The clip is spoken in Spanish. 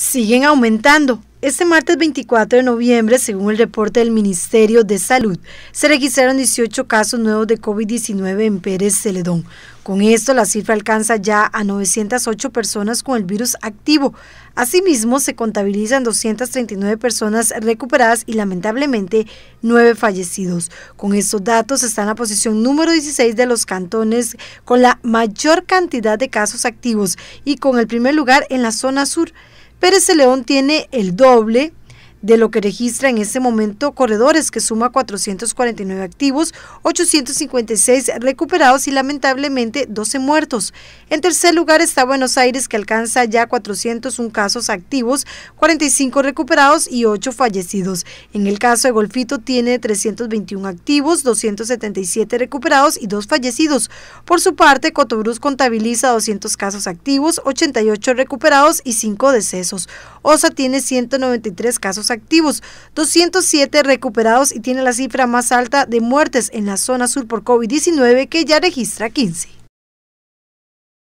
siguen aumentando. Este martes 24 de noviembre, según el reporte del Ministerio de Salud, se registraron 18 casos nuevos de COVID-19 en Pérez Celedón. Con esto, la cifra alcanza ya a 908 personas con el virus activo. Asimismo, se contabilizan 239 personas recuperadas y lamentablemente 9 fallecidos. Con estos datos está en la posición número 16 de los cantones con la mayor cantidad de casos activos y con el primer lugar en la zona sur. ...pero ese León tiene el doble de lo que registra en este momento Corredores, que suma 449 activos, 856 recuperados y lamentablemente 12 muertos. En tercer lugar está Buenos Aires, que alcanza ya 401 casos activos, 45 recuperados y 8 fallecidos. En el caso de Golfito tiene 321 activos, 277 recuperados y 2 fallecidos. Por su parte, Cotobruz contabiliza 200 casos activos, 88 recuperados y 5 decesos. OSA tiene 193 casos activos, 207 recuperados y tiene la cifra más alta de muertes en la zona sur por COVID-19 que ya registra 15.